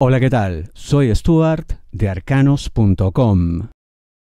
Hola, ¿qué tal? Soy Stuart de arcanos.com.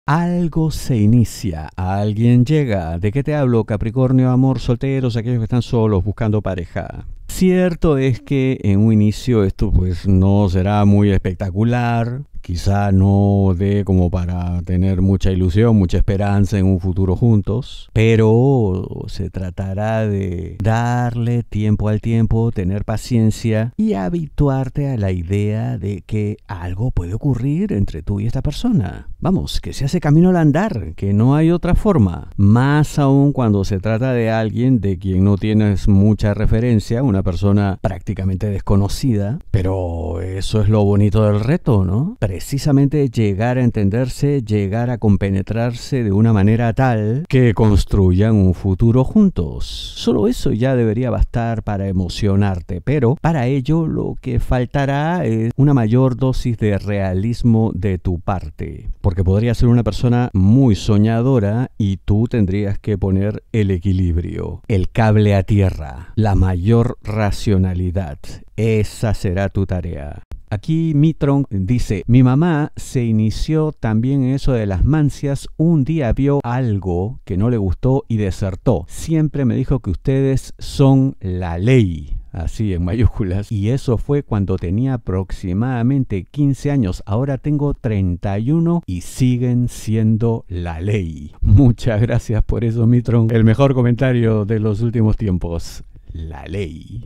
Algo se inicia, alguien llega. ¿De qué te hablo, Capricornio, amor, solteros, aquellos que están solos buscando pareja? Cierto es que en un inicio esto pues no será muy espectacular, quizá no dé como para tener mucha ilusión, mucha esperanza en un futuro juntos, pero se tratará de darle tiempo al tiempo, tener paciencia y habituarte a la idea de que algo puede ocurrir entre tú y esta persona. Vamos, que se hace camino al andar, que no hay otra forma, más aún cuando se trata de alguien de quien no tienes mucha referencia, una persona prácticamente desconocida, pero eso es lo bonito del reto, ¿no? precisamente llegar a entenderse, llegar a compenetrarse de una manera tal que construyan un futuro juntos. Solo eso ya debería bastar para emocionarte, pero para ello lo que faltará es una mayor dosis de realismo de tu parte, porque podría ser una persona muy soñadora y tú tendrías que poner el equilibrio, el cable a tierra, la mayor racionalidad. Esa será tu tarea. Aquí Mitron dice, mi mamá se inició también en eso de las mancias, un día vio algo que no le gustó y desertó. Siempre me dijo que ustedes son la ley así en mayúsculas. Y eso fue cuando tenía aproximadamente 15 años. Ahora tengo 31 y siguen siendo la ley. Muchas gracias por eso, Mitron. El mejor comentario de los últimos tiempos. La ley.